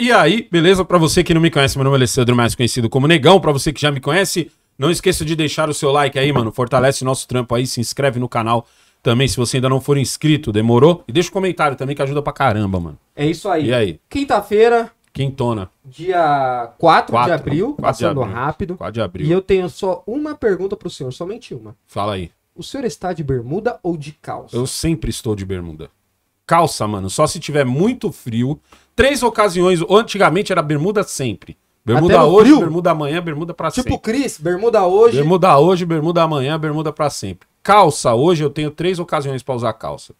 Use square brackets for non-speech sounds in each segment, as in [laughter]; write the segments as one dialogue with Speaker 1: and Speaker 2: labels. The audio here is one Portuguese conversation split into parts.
Speaker 1: E aí, beleza? Para você que não me conhece, meu nome é Alessandro, mais conhecido como Negão. Para você que já me conhece, não esqueça de deixar o seu like aí, mano. Fortalece nosso trampo aí, se inscreve no canal também, se você ainda não for inscrito, demorou? E deixa o um comentário também que ajuda pra caramba, mano. É
Speaker 2: isso aí. E aí? Quinta-feira. Quintona. Dia 4, 4 de abril, 4 tá passando de abril. rápido. 4 de abril. E eu tenho só uma pergunta pro senhor, somente uma. Fala aí. O senhor está de
Speaker 1: bermuda ou de calça? Eu sempre estou de bermuda. Calça, mano, só se tiver muito frio, três ocasiões. Antigamente era bermuda sempre. Bermuda hoje, frio. bermuda amanhã, bermuda pra tipo sempre. Tipo Cris, bermuda hoje. Bermuda hoje, bermuda amanhã, bermuda pra sempre. Calça, hoje eu tenho três ocasiões para usar calça.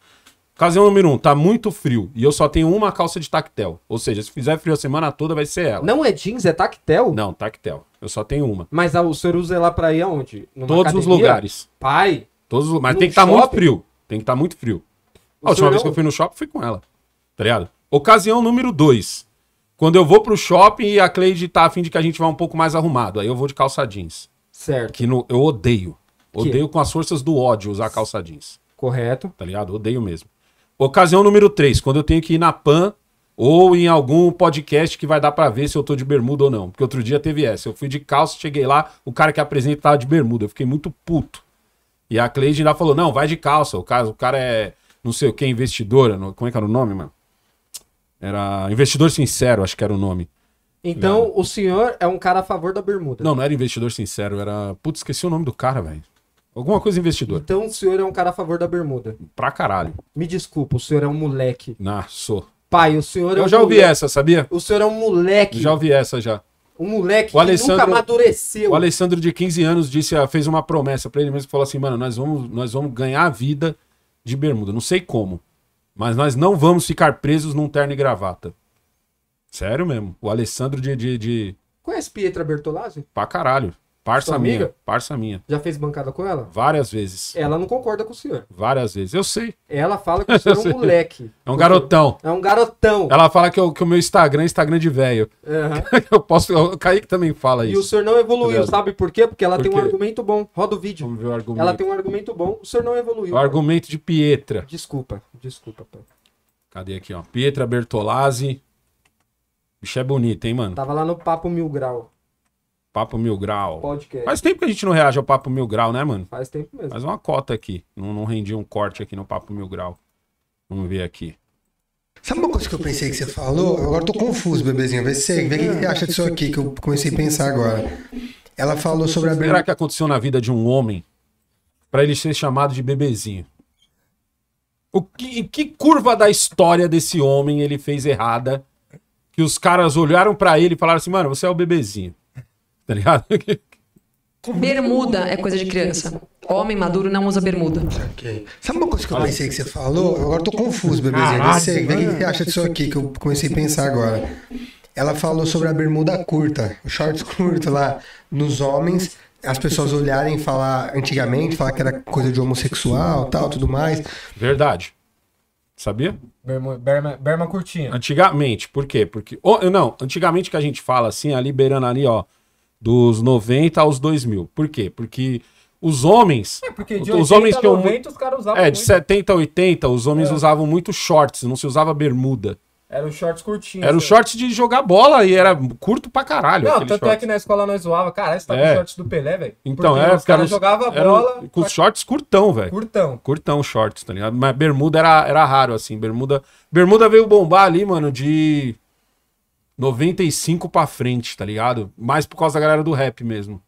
Speaker 1: Ocasião número um, tá muito frio e eu só tenho uma calça de tactel. Ou seja, se fizer frio a semana toda, vai ser ela. Não é jeans, é tactel? Não, tactel. Eu só tenho uma.
Speaker 2: Mas a, o senhor usa ela pra ir aonde? Numa Todos academia? os lugares. Pai?
Speaker 1: Todos os Mas tem que estar tá muito frio. Tem que estar tá muito frio. O a última vez não... que eu fui no shopping, fui com ela. Tá ligado? Ocasião número 2. Quando eu vou pro shopping e a Cleide tá afim de que a gente vá um pouco mais arrumado. Aí eu vou de calça jeans. Certo. Que no, eu odeio. Odeio que? com as forças do ódio usar calça jeans. Correto. Tá ligado? Odeio mesmo. Ocasião número 3. Quando eu tenho que ir na PAN ou em algum podcast que vai dar para ver se eu tô de bermuda ou não. Porque outro dia teve essa. Eu fui de calça, cheguei lá, o cara que apresenta tava de bermuda. Eu fiquei muito puto. E a Cleide ainda falou: não, vai de calça. O cara, o cara é, não sei o que, investidora. Como é que era o nome, mano? Era Investidor Sincero, acho que era o nome.
Speaker 2: Então, o senhor é um cara a favor da bermuda.
Speaker 1: Não, não era Investidor Sincero, era. Putz, esqueci o nome do cara, velho. Alguma coisa investidor. Então o senhor é
Speaker 2: um cara a favor da bermuda.
Speaker 1: Pra caralho. Me desculpa, o senhor é um moleque. Ah, sou. Pai, o
Speaker 2: senhor é Eu um já ouvi moleque. essa,
Speaker 1: sabia? O senhor é um moleque. Já ouvi essa já.
Speaker 2: Um moleque o que nunca amadureceu. O
Speaker 1: Alessandro de 15 anos disse, ah, fez uma promessa para ele mesmo, falou assim, mano, nós vamos, nós vamos ganhar a vida de bermuda. Não sei como. Mas nós não vamos ficar presos num terno e gravata. Sério mesmo. O Alessandro de. de, de...
Speaker 2: Conhece Pietra Bertolazzi?
Speaker 1: Pra caralho. Parça Sua minha, amiga? parça minha.
Speaker 2: Já fez bancada com ela?
Speaker 1: Várias vezes. Ela
Speaker 2: não concorda com o senhor.
Speaker 1: Várias vezes, eu sei.
Speaker 2: Ela fala que o senhor é um [laughs] moleque. É um garotão.
Speaker 1: É um garotão. Ela fala que, eu, que o meu Instagram é Instagram de velho. Uhum. [laughs] Eu posso, o Kaique também fala isso. E o senhor não evoluiu, sabe por quê? Porque ela por tem um argumento bom. Roda o vídeo. Vamos ver o argumento. Ela tem
Speaker 2: um argumento bom, o senhor não evoluiu. O cara.
Speaker 1: argumento de Pietra. Desculpa, desculpa, pai. Cadê aqui, ó? Pietra Bertolazzi. Bicho é bonito, hein, mano?
Speaker 2: Tava lá no Papo Mil Grau.
Speaker 1: Papo Mil Grau. Podcast. Faz tempo que a gente não reage ao Papo Mil Grau, né, mano? Faz tempo mesmo. Faz uma cota aqui. Não, não rendi um corte aqui no Papo Mil Grau. Vamos ver aqui.
Speaker 3: Sabe uma coisa que eu pensei que você falou? Agora eu tô confuso, bebezinho. Vê, se, o que você acha disso aqui, que eu comecei a pensar agora.
Speaker 1: Ela falou sobre a... Será que aconteceu na vida de um homem para ele ser chamado de bebezinho? O que, que curva da história desse homem ele fez errada que os caras olharam para ele e falaram assim, mano, você é o bebezinho tá ligado?
Speaker 3: [laughs]
Speaker 4: Bermuda é coisa de criança. Homem maduro não usa bermuda.
Speaker 3: Okay. Sabe uma coisa que eu pensei que você falou? Agora eu tô confuso, bebezinho. sei. você, o que é você acha disso aqui que eu comecei a pensar agora? Ela falou sobre a bermuda curta, o shorts [laughs] curto lá nos homens, as pessoas olharem e falar antigamente, falar que era coisa de homossexual, tal, tudo mais.
Speaker 1: Verdade. Sabia?
Speaker 2: Berma, berma, berma curtinha.
Speaker 1: Antigamente, por quê? Porque ou não, antigamente que a gente fala assim, ali beirando ali, ó, dos 90 aos 2000. Por quê? Porque os homens. É, porque de os 80 homens que eu, 90 os caras usavam. É, muito... de 70 a 80, os homens é. usavam muito shorts, não se usava bermuda.
Speaker 2: Era shorts curtinho. Era o é.
Speaker 1: de jogar bola e era curto pra caralho. Não, tanto é que
Speaker 2: na escola nós zoava. Caralho, você tá é. com shorts do Pelé, velho. Então, é, os caras jogavam bola.
Speaker 1: Com shorts curtão, velho. Curtão. Curtão shorts, tá ligado? Mas bermuda era, era raro, assim. Bermuda. Bermuda veio bombar ali, mano, de 95 pra frente, tá ligado? Mais por causa da galera do rap mesmo.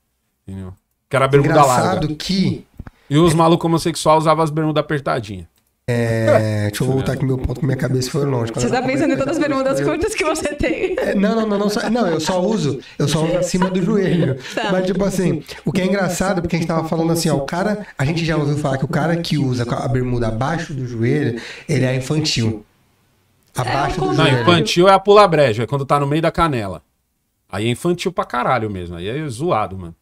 Speaker 1: Entendeu? Que era a bermuda Engraçado larga. que. E os malucos homossexuais usavam
Speaker 3: as bermudas apertadinhas. É, [laughs] deixa eu voltar aqui meu ponto, minha cabeça foi longe. Você tá pensando em todas as bermudas curtas que você tem. É, não, não, não, não, só, não, eu só uso, eu só uso acima do joelho. Tá. Mas tipo assim, o que é engraçado, porque a gente tava falando assim, ó, o cara, a gente já ouviu falar que o cara que usa a bermuda abaixo do joelho, ele é infantil. É Abaixo é, do Não, infantil
Speaker 1: é a pula brejo, é quando tá no meio da canela. Aí é infantil pra caralho mesmo, aí é
Speaker 3: zoado, mano.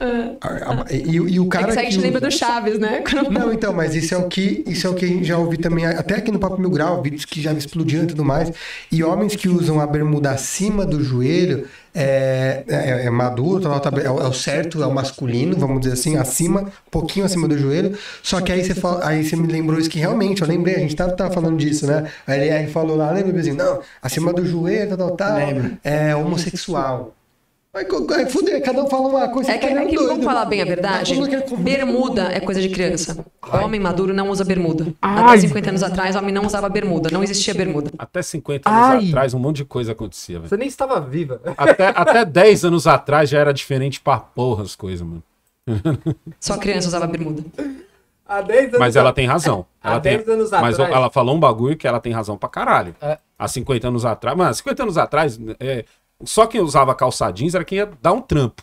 Speaker 3: Ah. E, e, o cara. É que, que a gente lembra do Chaves, né? Não, então, mas isso é o que isso é o que já ouvi também, até aqui no Papo Mil Grau, vídeos que já explodiram e tudo mais. E homens que usam a bermuda acima do joelho é, é, é, é maduro, é, é o certo, é o masculino, vamos dizer assim, acima, um pouquinho acima do joelho. Só que aí você, fala, aí você me lembrou isso que realmente, eu lembrei, a gente tava, tava falando disso, né? A LR falou lá, lembra, Bebezinho? Não, acima do joelho, tal, tal, tal. É homossexual. Vai fuder, é, cada um fala uma coisa. É que, é, é
Speaker 4: que vamos falar bem a verdade. Bermuda é coisa de criança. homem maduro não usa bermuda. Ai. Até 50 anos atrás, homem não usava bermuda. Não existia bermuda.
Speaker 1: Até 50 anos Ai. atrás, um monte de coisa acontecia. Véio. Você nem estava viva. Até, até 10 anos atrás já era diferente pra porra as coisas, mano.
Speaker 4: Só criança usava bermuda. Há 10
Speaker 2: anos
Speaker 1: Mas ela tem razão. [laughs] Ela há tem... 10 anos Mas atrás. ela falou um bagulho que ela tem razão pra caralho. É. Há 50 anos atrás. Mano, 50 anos atrás, é, só quem usava calça jeans era quem ia dar um trampo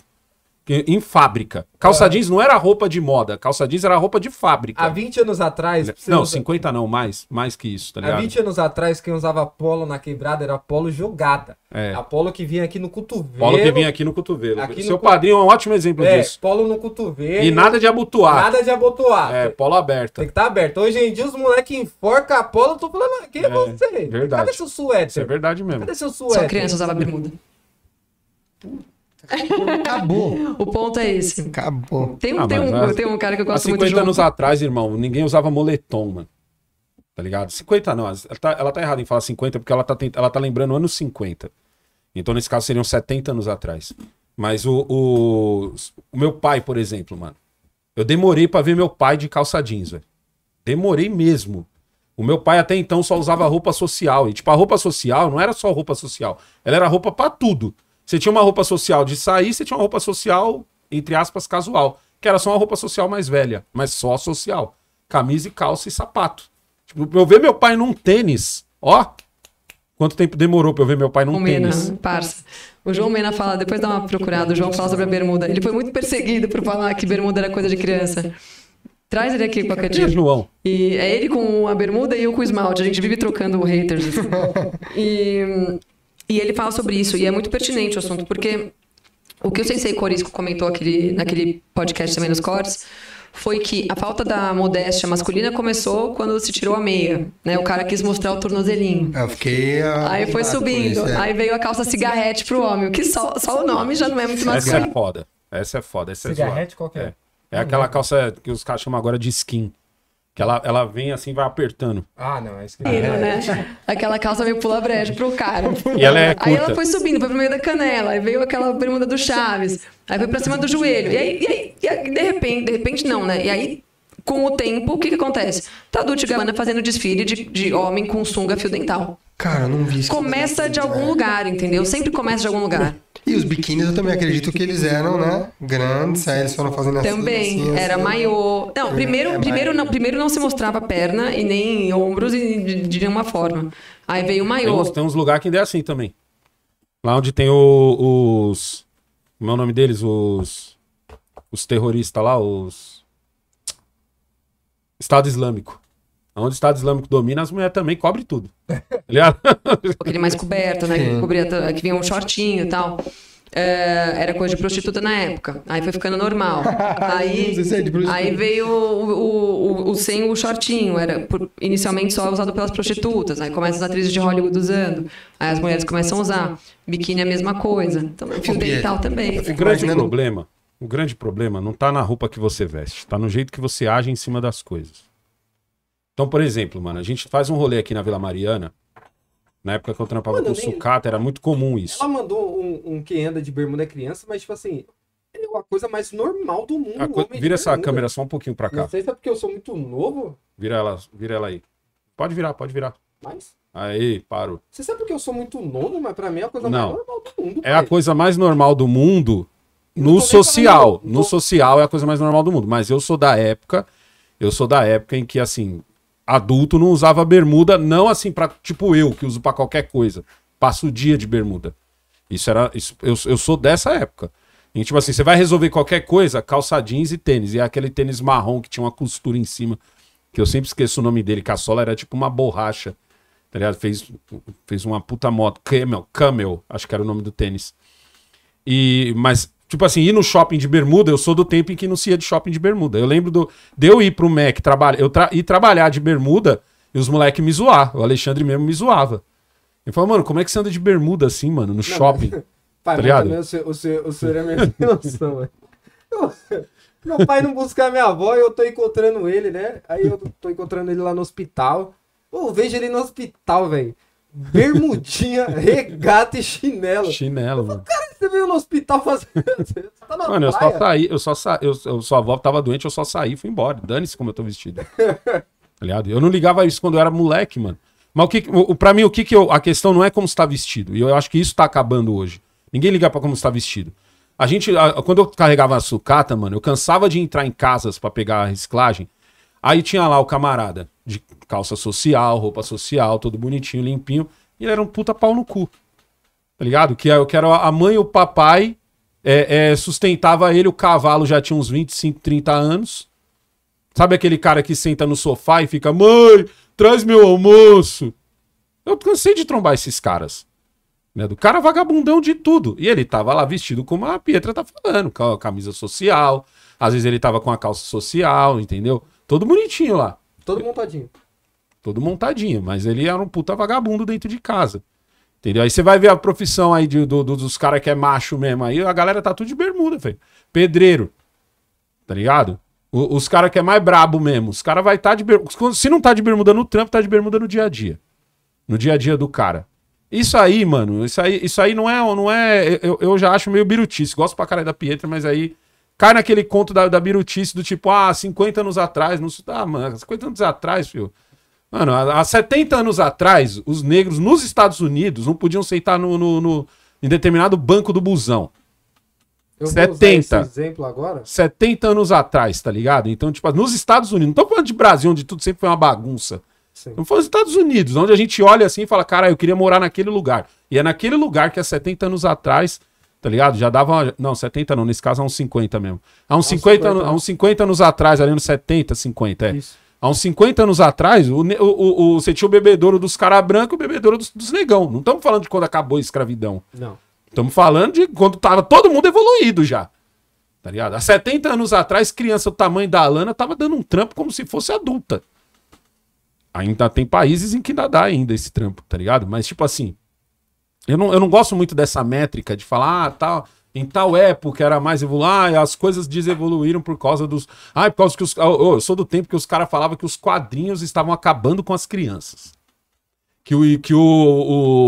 Speaker 1: em fábrica. Calça ah. jeans não era roupa de moda, calça jeans era roupa de fábrica. Há 20 anos atrás. Não, usa... 50 não, mais, mais que isso, tá ligado? Há 20
Speaker 2: anos atrás, quem usava polo na quebrada era polo jogada. É. A polo que vinha aqui no cotovelo. Polo que vinha
Speaker 1: aqui no cotovelo. Aqui Seu no... padrinho é um ótimo exemplo é, disso.
Speaker 2: Polo no cotovelo. E nada de abotoar. Nada de abotoar. É, polo aberto. Tem que estar tá aberto. Hoje em dia os moleques enforcam a polo, eu tô falando, quem é, é você? Verdade. Cadê seu suéter? Isso é
Speaker 1: verdade mesmo. Cadê seu
Speaker 4: suéter? Só criança usava bermuda. Acabou. o ponto é esse. Acabou. Tem, um, ah, tem, um, tem um cara que eu gosto muito de 50 anos
Speaker 1: atrás, irmão, ninguém usava moletom, mano. Tá ligado? 50 não. Ela tá, ela tá errada em falar 50 porque ela tá, tent... ela tá lembrando anos 50. Então, nesse caso, seriam 70 anos atrás. Mas o, o, o meu pai, por exemplo, mano. Eu demorei para ver meu pai de calça jeans, velho. Demorei mesmo. O meu pai até então só usava roupa social. E, tipo, a roupa social não era só roupa social. Ela era roupa para tudo. Você tinha uma roupa social de sair, você tinha uma roupa social, entre aspas, casual. Que era só uma roupa social mais velha, mas só social. Camisa e calça e sapato. Tipo, eu ver meu pai num tênis, ó. Quanto tempo demorou pra eu ver meu pai num o tênis? Mena,
Speaker 4: parça. O João Mena fala, depois dá uma procurada, o João fala sobre a bermuda. Ele foi muito perseguido por falar que bermuda era coisa de criança. Traz ele aqui a dia. João. E é ele com a bermuda e eu com o esmalte. A gente vive trocando haters. [laughs] e e ele fala sobre isso, e é muito pertinente o assunto, porque o que o Sensei Corisco comentou aquele, naquele podcast também nos cortes foi que a falta da modéstia masculina começou quando se tirou a meia, né? O cara quis mostrar o tornozelinho.
Speaker 3: Eu fiquei... Ah, aí foi subindo, isso, é. aí
Speaker 4: veio a calça cigarrete pro homem, que só, só o nome já não é muito masculino. Essa é
Speaker 3: foda,
Speaker 1: essa é foda, essa é Cigarrete qualquer. qual é? É aquela calça que os caras chamam agora de skin. Que ela, ela vem assim vai apertando. Ah, não, é isso que né?
Speaker 4: [laughs] Aquela calça meio pula brejo pro cara. [laughs] E ela é curta. Aí ela foi subindo, foi pro meio da canela, aí veio aquela bermuda do Chaves, aí foi pra cima do joelho. E aí, e aí, e aí de repente, de repente não, né? E aí, com o tempo, o que que acontece? Tá Dutch Gabbana fazendo desfile de, de homem com sunga fio dental.
Speaker 3: Cara, não vi isso.
Speaker 4: Começa de algum lugar, entendeu? Sempre começa de algum lugar.
Speaker 3: E os biquínis eu também acredito que eles eram, né? Grandes, aí eles foram fazendo assim. Também, era assim.
Speaker 4: Não, é, primeiro, é primeiro, não, primeiro não se mostrava perna e nem ombros de, de nenhuma forma. Aí veio o Tem,
Speaker 3: tem uns
Speaker 1: lugares que ainda é assim também. Lá onde tem o, os. Como é o nome deles? Os. Os terroristas lá, os. Estado Islâmico. Onde o Estado Islâmico domina, as mulheres também cobrem tudo. Aliás. Tá [laughs] Aquele mais coberto, né? Que,
Speaker 4: cobria, que vinha um shortinho e tal. É, era coisa de prostituta na época. Aí foi ficando normal. Aí, é aí veio o, o, o, o sem o shortinho. Era por, inicialmente só usado pelas prostitutas. Aí começam as atrizes de Hollywood usando. Aí as mulheres começam a usar. Biquíni é a mesma coisa. Então, fio dental também. O grande
Speaker 1: problema, o grande problema não está na roupa que você veste, está no jeito que você age em cima das coisas. Então, por exemplo, mano, a gente faz um rolê aqui na Vila Mariana. Na época que eu trampava mano, com nem... sucata, era muito comum isso. Ela
Speaker 2: mandou um, um quem anda de bermuda é criança, mas, tipo assim, é uma coisa mais normal do mundo. Co... Vira essa bermuda. câmera
Speaker 1: só um pouquinho pra cá. Não sei
Speaker 2: se é porque eu sou muito novo.
Speaker 1: Vira ela, vira ela aí. Pode virar, pode virar. Mais? Aí, parou.
Speaker 2: Você sabe porque eu sou muito novo, mas pra mim é a coisa Não. mais normal
Speaker 1: do mundo. É pai. a coisa mais normal do mundo no social. Falando. No social é a coisa mais normal do mundo. Mas eu sou da época. Eu sou da época em que, assim, adulto não usava bermuda, não assim para tipo eu, que uso para qualquer coisa. Passo o dia de bermuda. Isso era. Isso, eu, eu sou dessa época. E, tipo assim, você vai resolver qualquer coisa, calça jeans e tênis. E é aquele tênis marrom que tinha uma costura em cima, que eu sempre esqueço o nome dele, Caçola era tipo uma borracha. Tá ligado? Fez, fez uma puta moto. Camel, Camel, acho que era o nome do tênis. E, mas Tipo assim, ir no shopping de bermuda, eu sou do tempo em que não se ia de shopping de bermuda. Eu lembro do, de eu ir pro Mac, trabalha, eu tra, ir trabalhar de bermuda e os moleques me zoar. O Alexandre mesmo me zoava. Ele falou, mano, como é que você anda de bermuda assim, mano, no não, shopping? Pai, tá Também,
Speaker 2: o, senhor, é minha noção, mano. [laughs] meu pai não buscar minha avó e eu tô encontrando ele, né? Aí eu tô encontrando ele lá no hospital. Pô, vejo ele no hospital, velho bermudinha, [laughs] regata e chinelo.
Speaker 1: Chinelo, mano. Cara,
Speaker 2: você veio no hospital fazer. [laughs] Você tá mano, praia. eu só saí,
Speaker 1: eu só saí, eu, eu, sua avó tava doente, eu só saí e fui embora. Dane-se como eu tô vestido. Aliado, [laughs] tá Eu não ligava isso quando eu era moleque, mano. Mas o que, o, pra mim, o que que eu. A questão não é como está vestido. E eu acho que isso tá acabando hoje. Ninguém liga pra como está vestido. A gente. A, quando eu carregava a sucata, mano, eu cansava de entrar em casas para pegar a reciclagem. Aí tinha lá o camarada de calça social, roupa social, todo bonitinho, limpinho. E ele era um puta pau no cu. Tá ligado? Que eu é quero a mãe e o papai é, é, sustentava ele, o cavalo já tinha uns 25, 30 anos. Sabe aquele cara que senta no sofá e fica: "Mãe, traz meu almoço". Eu cansei de trombar esses caras. Né, do cara vagabundão de tudo. E ele tava lá vestido como a Pietra tá falando, com a camisa social, às vezes ele tava com a calça social, entendeu? Todo bonitinho lá. Todo montadinho. Todo montadinho, mas ele era um puta vagabundo dentro de casa. Entendeu? Aí você vai ver a profissão aí de, do, do, dos caras que é macho mesmo. Aí a galera tá tudo de bermuda, velho. Pedreiro. Tá ligado? O, os caras que é mais brabo mesmo. Os caras vai estar tá de bermuda. Se não tá de bermuda no trampo, tá de bermuda no dia a dia. No dia a dia do cara. Isso aí, mano, isso aí, isso aí não é. Não é eu, eu já acho meio birutice. Gosto pra caralho da Pietra, mas aí cai naquele conto da, da birutice do tipo, ah, 50 anos atrás, não ah, mano, 50 anos atrás, filho. Mano, há 70 anos atrás, os negros nos Estados Unidos não podiam sentar no, no, no em determinado banco do busão. Eu 70.
Speaker 2: exemplo agora?
Speaker 1: 70 anos atrás, tá ligado? Então, tipo, nos Estados Unidos, não tô falando de Brasil, onde tudo sempre foi uma bagunça. Não foi nos Estados Unidos, onde a gente olha assim e fala, cara, eu queria morar naquele lugar. E é naquele lugar que há 70 anos atrás tá ligado? Já dava. Uma... Não, 70 não, nesse caso é uns 50 mesmo. Há uns, há 50, 50, há uns 50 anos atrás, ali nos 70, 50, é. Isso. Há uns 50 anos atrás, o, o, o, você tinha o bebedouro dos caras brancos e o bebedouro dos, dos negão. Não estamos falando de quando acabou a escravidão. Não. Estamos falando de quando tava todo mundo evoluído já. Tá ligado? Há 70 anos atrás, criança do tamanho da Alana tava dando um trampo como se fosse adulta. Ainda tem países em que ainda dá ainda esse trampo, tá ligado? Mas, tipo assim, eu não, eu não gosto muito dessa métrica de falar, ah, tal. Em tal época era mais evoluir, ah, as coisas desevoluíram por causa dos. Ah, por causa que os. Oh, eu sou do tempo que os caras falavam que os quadrinhos estavam acabando com as crianças. Que, o, que o,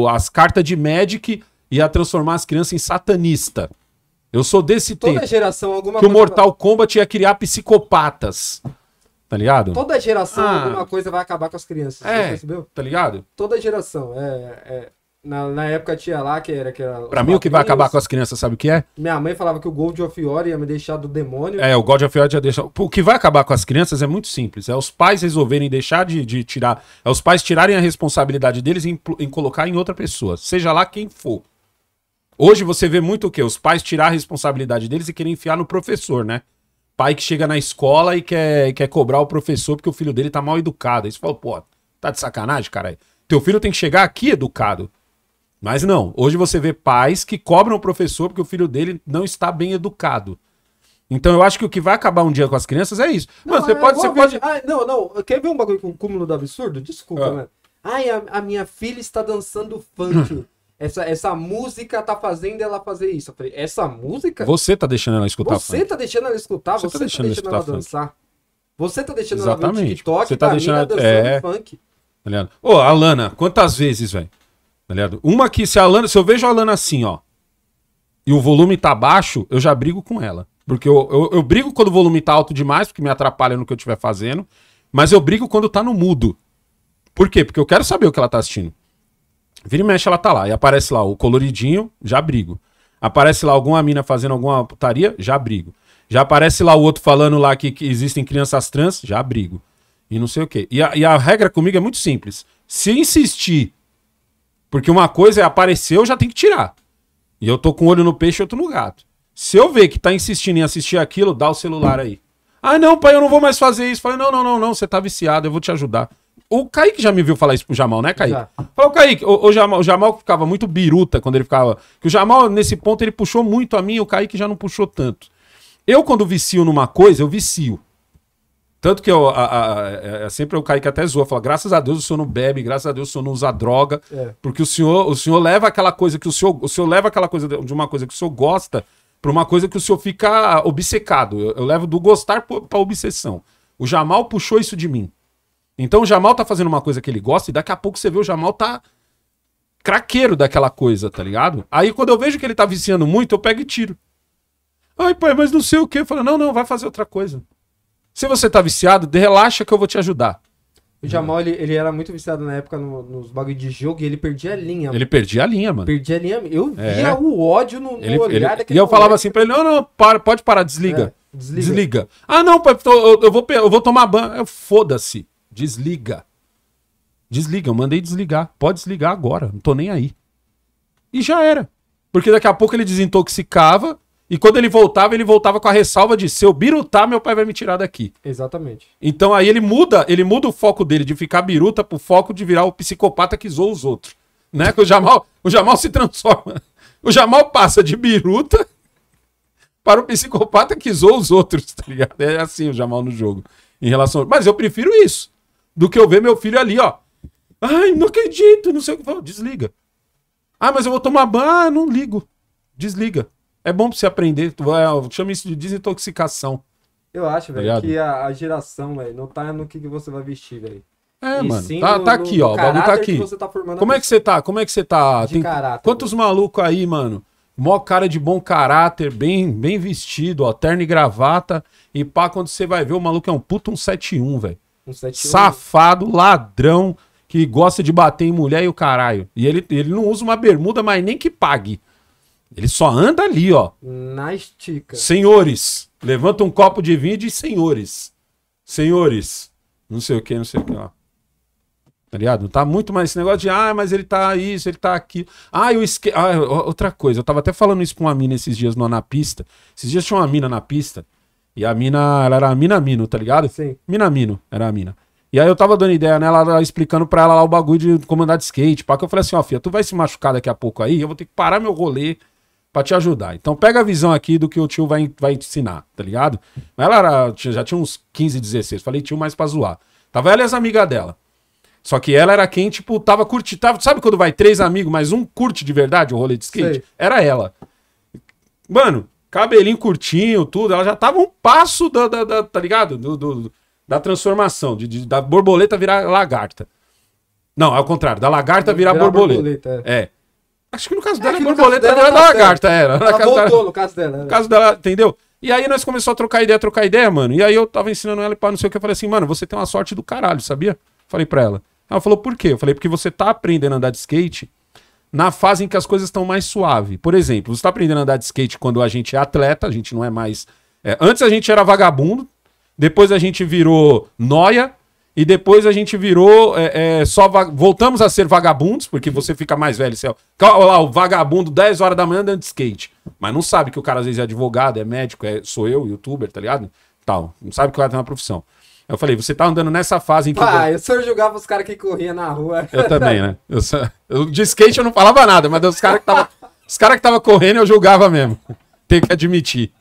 Speaker 1: o, as cartas de Magic ia transformar as crianças em satanista. Eu sou desse Toda tempo.
Speaker 2: geração alguma Que o Mortal vai...
Speaker 1: Kombat ia criar psicopatas. Tá ligado? Toda
Speaker 2: geração ah, alguma coisa vai acabar com as crianças. É, percebeu? Tá ligado? Toda geração. é... é... Na, na época tinha lá, que era. Que era pra mim, o que vai acabar com as
Speaker 1: crianças, sabe o que é?
Speaker 2: Minha mãe falava que o Gold of War ia me deixar do demônio. É, o
Speaker 1: Gold of War ia deixar. O que vai acabar com as crianças é muito simples. É os pais resolverem deixar de, de tirar. É os pais tirarem a responsabilidade deles em, em colocar em outra pessoa, seja lá quem for. Hoje você vê muito o quê? Os pais tirar a responsabilidade deles e querer enfiar no professor, né? Pai que chega na escola e quer, quer cobrar o professor porque o filho dele tá mal educado. Aí você fala, pô, tá de sacanagem, caralho. Teu filho tem que chegar aqui educado. Mas não, hoje você vê pais que cobram o professor porque o filho dele não está bem educado. Então eu acho que o que vai acabar um dia com as crianças é isso. Não, Mano, você é, pode. Você pode... Ah, não, não. Quer ver um bagulho com um cúmulo do absurdo? Desculpa, ah. Né?
Speaker 2: Ai, a, a, minha filha está dançando funk. [laughs] essa, essa música tá fazendo ela fazer isso. Eu falei, essa música? Você
Speaker 1: tá deixando ela escutar Você funk.
Speaker 2: tá deixando ela escutar, você, tá você tá deixando, tá deixando ela, ela dançar. Funk. Você tá deixando Exatamente. ela ver o TikTok, você tá deixando ela dançando é... funk.
Speaker 1: Tá Ô, oh, Alana, quantas vezes, velho? Tá Uma que se a Alana, se eu vejo a Alana assim, ó, e o volume tá baixo, eu já brigo com ela. Porque eu, eu, eu, brigo quando o volume tá alto demais, porque me atrapalha no que eu estiver fazendo. Mas eu brigo quando tá no mudo. Por quê? Porque eu quero saber o que ela tá assistindo. Vira e mexe, ela tá lá. E aparece lá o coloridinho, já brigo. Aparece lá alguma mina fazendo alguma putaria, já brigo. Já aparece lá o outro falando lá que, que existem crianças trans, já brigo. E não sei o quê. E a, e a regra comigo é muito simples. Se insistir porque uma coisa é aparecer, eu já tenho que tirar. E eu tô com um olho no peixe e outro no gato. Se eu ver que tá insistindo em assistir aquilo, dá o celular aí. Ah, não, pai, eu não vou mais fazer isso. Falei, não, não, não, não, você tá viciado, eu vou te ajudar. O Kaique já me viu falar isso pro Jamal, né, Kaique? Falou, Kaique, o, o, Jamal, o Jamal que ficava muito biruta quando ele ficava. Que o Jamal, nesse ponto, ele puxou muito a mim, o Kaique já não puxou tanto. Eu, quando vicio numa coisa, eu vicio. Tanto que eu, a, a, a, é, é sempre o Kaique até zoa, fala, graças a Deus o senhor não bebe, graças a Deus o senhor não usa droga, é. porque o senhor, o senhor leva aquela coisa que o senhor, o senhor leva aquela coisa de uma coisa que o senhor gosta para uma coisa que o senhor fica obcecado. Eu, eu levo do gostar para obsessão. O Jamal puxou isso de mim. Então o Jamal tá fazendo uma coisa que ele gosta e daqui a pouco você vê o Jamal tá craqueiro daquela coisa, tá ligado? Aí quando eu vejo que ele tá viciando muito, eu pego e tiro. Ai, pai, mas não sei o quê. Fala, não, não, vai fazer outra coisa. Se você tá viciado, relaxa que eu vou te ajudar.
Speaker 2: O Jamal, ele, ele era muito viciado na época no- nos bagulho de jogo e ele perdia a linha. Ele perdia a linha, mano.
Speaker 1: Perdia a linha. Eu É. via o ódio no, no Ele- olhar ele- daquele E eu falava assim pra ele: não, não, para, pode parar, desliga. É, desliga. desliga. Ah, não, pai, tô- eu, eu vou, eu vou tomar banho. Foda-se. Desliga. Desliga, eu mandei desligar. Pode desligar agora, não tô nem aí. E já era. Porque daqui a pouco ele desintoxicava e quando ele voltava, ele voltava com a ressalva de se eu birutar, meu pai vai me tirar daqui.
Speaker 2: Exatamente.
Speaker 1: Então aí ele muda, ele muda o foco dele de ficar biruta pro foco de virar o psicopata que zoa os outros. Né? Que o Jamal, o Jamal se transforma. O Jamal passa de biruta para o psicopata que zoa os outros, tá ligado? É assim o Jamal no jogo. Em relação, mas eu prefiro isso do que eu ver meu filho ali, ó. Ai, não acredito, não sei o que, desliga. Ah, mas eu vou tomar banho, ah, não ligo. Desliga. É bom pra você aprender. É, chama isso de desintoxicação.
Speaker 2: Eu acho, velho, que a, a geração, velho, não tá no que, que você vai vestir, velho. É, e mano. Sim, tá, no, tá aqui, ó. O bagulho tá aqui. Tá Como
Speaker 1: é que você tá? Como é que você tá? Tem... Caráter, Quantos velho. malucos aí, mano? Mó cara de bom caráter, bem bem vestido, ó, terno e gravata. E pá, quando você vai ver, o maluco é um puto 171, velho. Um né? Safado, ladrão, que gosta de bater em mulher e o caralho. E ele, ele não usa uma bermuda, mas nem que pague. Ele só anda ali, ó.
Speaker 2: Na estica.
Speaker 1: Senhores, levanta um copo de vinho e diz senhores. Senhores, não sei o que, não sei o que, ó. Tá ligado? Não tá muito mais esse negócio de, ah, mas ele tá isso, ele tá aqui. Ah, eu esque... Ah, outra coisa, eu tava até falando isso pra uma mina esses dias no, na pista. Esses dias tinha uma mina na pista. E a mina, ela era a mina Mino, tá ligado? Sim. Mina Mino, era a mina. E aí eu tava dando ideia nela, né? explicando pra ela lá o bagulho de comandar de skate, pá, que eu falei assim, ó, oh, filha, tu vai se machucar daqui a pouco aí, eu vou ter que parar meu rolê para te ajudar. Então pega a visão aqui do que o tio vai, vai te ensinar, tá ligado? Ela era, já tinha uns 15, 16, falei tio mais pra zoar. Tava tá ela e as amigas dela. Só que ela era quem, tipo, tava curtindo. Tava, sabe quando vai três amigos, mas um curte de verdade o rolê de skate? Sei. Era ela. Mano, cabelinho curtinho, tudo. Ela já tava um passo da, da, da tá ligado? Do, do, da transformação, de, de, da borboleta virar lagarta. Não, é o contrário, da lagarta virar, virar borboleta. borboleta é. é. Acho que no caso é dela, é, borboleta dela, é é era lagarta, dela. era. Na ela voltou dela, no caso dela. Né? No caso dela, entendeu? E aí nós começamos a trocar ideia, trocar ideia, mano. E aí eu tava ensinando ela para não sei o que. Eu falei assim, mano, você tem uma sorte do caralho, sabia? Falei pra ela. Ela falou, por quê? Eu falei, porque você tá aprendendo a andar de skate na fase em que as coisas estão mais suave. Por exemplo, você tá aprendendo a andar de skate quando a gente é atleta, a gente não é mais. É, antes a gente era vagabundo, depois a gente virou noia, e depois a gente virou é, é, só voltamos a ser vagabundos, porque você fica mais velho, céu. Olha lá, o vagabundo 10 horas da manhã dando de skate. Mas não sabe que o cara às vezes é advogado, é médico, é, sou eu, youtuber, tá ligado? Tal. Não sabe que o cara tem uma profissão. Eu falei, você tá andando nessa fase em que. Ah, eu
Speaker 2: só julgava os caras que corriam na rua. Eu também,
Speaker 1: né? Eu, só... eu, de skate eu não falava nada, mas os caras que tava. Os caras que tava correndo eu julgava mesmo. Tem que admitir.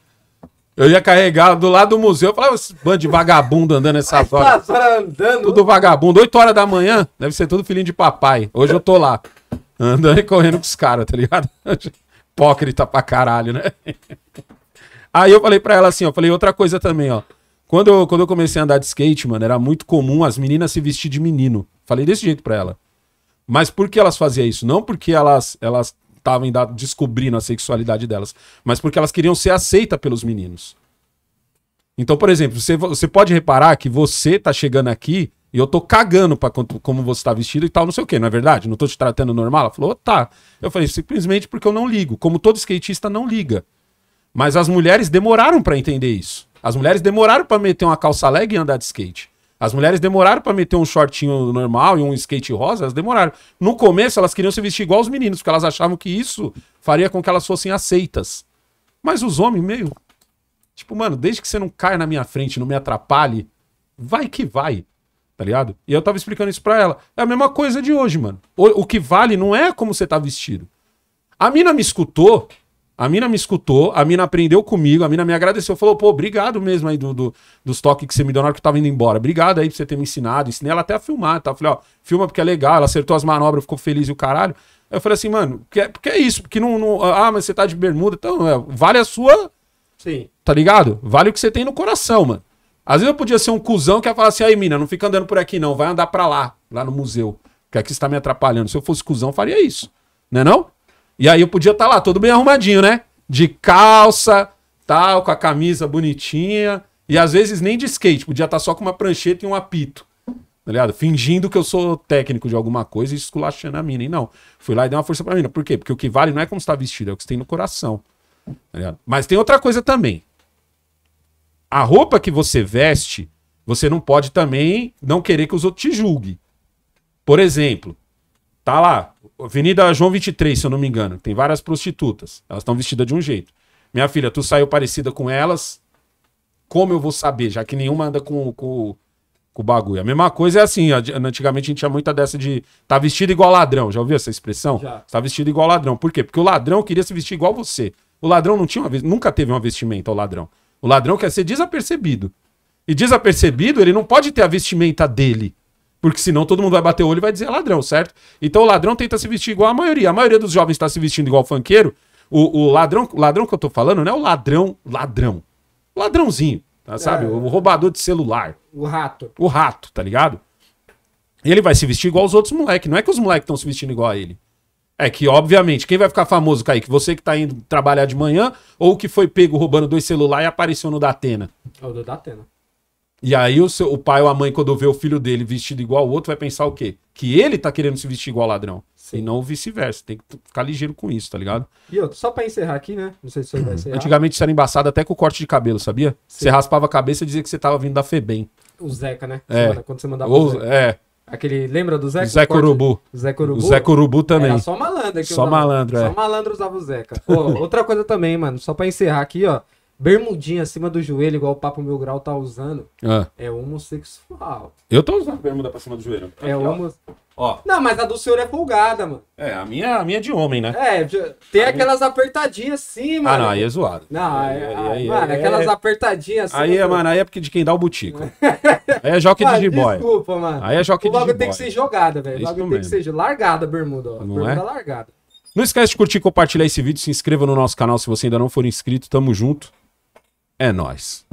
Speaker 1: Eu ia carregar do lado do museu, eu falava, esse bando de vagabundo andando nessa hora. Tá, tá andando. Tudo vagabundo. 8 horas da manhã, deve ser tudo filhinho de papai. Hoje eu tô lá, andando e correndo com os caras, tá ligado? [laughs] Hipócrita pra caralho, né? [laughs] Aí eu falei pra ela assim, ó, falei outra coisa também, ó. Quando eu, quando eu comecei a andar de skate, mano, era muito comum as meninas se vestir de menino. Falei desse jeito pra ela. Mas por que elas faziam isso? Não porque elas, elas estavam descobrindo a sexualidade delas, mas porque elas queriam ser aceitas pelos meninos. Então, por exemplo, você, você pode reparar que você tá chegando aqui e eu tô cagando pra quanto, como você tá vestido e tal, não sei o que, não é verdade? Não tô te tratando normal? Ela falou, tá. Eu falei, simplesmente porque eu não ligo. Como todo skatista não liga. Mas as mulheres demoraram para entender isso. As mulheres demoraram para meter uma calça leg e andar de skate. As mulheres demoraram para meter um shortinho normal e um skate rosa, elas demoraram. No começo, elas queriam se vestir igual os meninos, porque elas achavam que isso faria com que elas fossem aceitas. Mas os homens, meio. Tipo, mano, desde que você não caia na minha frente, não me atrapalhe, vai que vai. Tá ligado? E eu tava explicando isso pra ela. É a mesma coisa de hoje, mano. O, o que vale não é como você tá vestido. A mina me escutou, a mina me escutou, a mina aprendeu comigo, a mina me agradeceu, falou, pô, obrigado mesmo aí do, do dos toques que você me deu na hora que eu tava indo embora. Obrigado aí por você ter me ensinado. Ensinei ela até a filmar, tá? Eu falei, ó, filma porque é legal, ela acertou as manobras, ficou feliz e o caralho. Aí eu falei assim, mano, porque é, porque é isso, porque não, não, ah, ah, mas você tá de bermuda, então é, vale a sua. Sim. Tá ligado? Vale o que você tem no coração, mano. Às vezes eu podia ser um cuzão que ia falar assim, aí, mina, não fica andando por aqui, não, vai andar pra lá, lá no museu. Que aqui você tá me atrapalhando. Se eu fosse cuzão, faria isso. Né não? E aí eu podia estar tá lá, todo bem arrumadinho, né? De calça, tal, com a camisa bonitinha. E às vezes nem de skate, podia estar tá só com uma prancheta e um apito. Tá ligado? Fingindo que eu sou técnico de alguma coisa e esculachando a mina. E não, fui lá e dei uma força pra mina. Por quê? Porque o que vale não é como está vestido, é o que você tem no coração. Tá Mas tem outra coisa também. A roupa que você veste, você não pode também não querer que os outros te julguem. Por exemplo, tá lá, Avenida João 23, se eu não me engano, tem várias prostitutas. Elas estão vestidas de um jeito. Minha filha, tu saiu parecida com elas, como eu vou saber? Já que nenhuma anda com, com, com o bagulho. A mesma coisa é assim, antigamente a gente tinha muita dessa de tá vestido igual ladrão. Já ouviu essa expressão? Já. Tá vestido igual ladrão. Por quê? Porque o ladrão queria se vestir igual você. O ladrão não tinha uma, nunca teve uma vestimenta, o ladrão. O ladrão quer ser desapercebido. E desapercebido, ele não pode ter a vestimenta dele. Porque senão todo mundo vai bater o olho e vai dizer é ladrão, certo? Então o ladrão tenta se vestir igual a maioria. A maioria dos jovens está se vestindo igual o funkeiro. O, o ladrão, ladrão que eu tô falando não é o ladrão, ladrão. Ladrãozinho, tá, sabe? É. O roubador de celular. O rato. O rato, tá ligado? Ele vai se vestir igual os outros moleques. Não é que os moleques estão se vestindo igual a ele. É que, obviamente, quem vai ficar famoso, Kaique? Você que tá indo trabalhar de manhã ou que foi pego roubando dois celulares e apareceu no Datena? É o do Datena. E aí o, seu, o pai ou a mãe, quando vê o filho dele vestido igual o outro, vai pensar o quê? Que ele tá querendo se vestir igual ladrão. Sim. E não vice-versa. Tem que ficar ligeiro com isso, tá ligado?
Speaker 2: E outro, só pra encerrar aqui, né? Não sei se você vai encerrar. Antigamente
Speaker 1: isso era embaçado até com o corte de cabelo, sabia? Sim. Você raspava a cabeça e dizia que você tava vindo da Febem.
Speaker 2: O Zeca, né? É. quando você mandava o Zeca. É.
Speaker 1: Aquele, lembra do Zeca? Zeca Urubu. Zeca Urubu. O Zeca Urubu também. Era
Speaker 2: só malandro. Que só usava, malandro, é. Só malandro usava o Zeca. Pô, [laughs] outra coisa também, mano, só pra encerrar aqui, ó bermudinha acima do joelho, igual o Papo meu Grau tá usando, ah. é homossexual. Eu tô
Speaker 1: usando bermuda pra cima do joelho. é homossexual. Ó. Não, mas a do senhor é
Speaker 2: folgada, mano.
Speaker 1: É, a minha, a minha é de homem, né?
Speaker 2: É, tem a aquelas minha... apertadinhas assim, ah, mano. Ah, não, aí é zoado. Não, aí, é, aí, aí, mano, aí, é- aquelas apertadinhas assim. Aí, é, mano,
Speaker 1: aí é porque de quem dá o butico. [laughs] aí é joque de boy
Speaker 2: Desculpa, mano. Aí é joque de o Logo tem que ser jogada, velho. o é logo tem mesmo. que ser largada a bermuda, ó. Não bermuda é? Tá largada.
Speaker 1: Não esquece de curtir, compartilhar esse vídeo, se inscreva no nosso canal se você ainda não for inscrito. Tamo junto. É nós.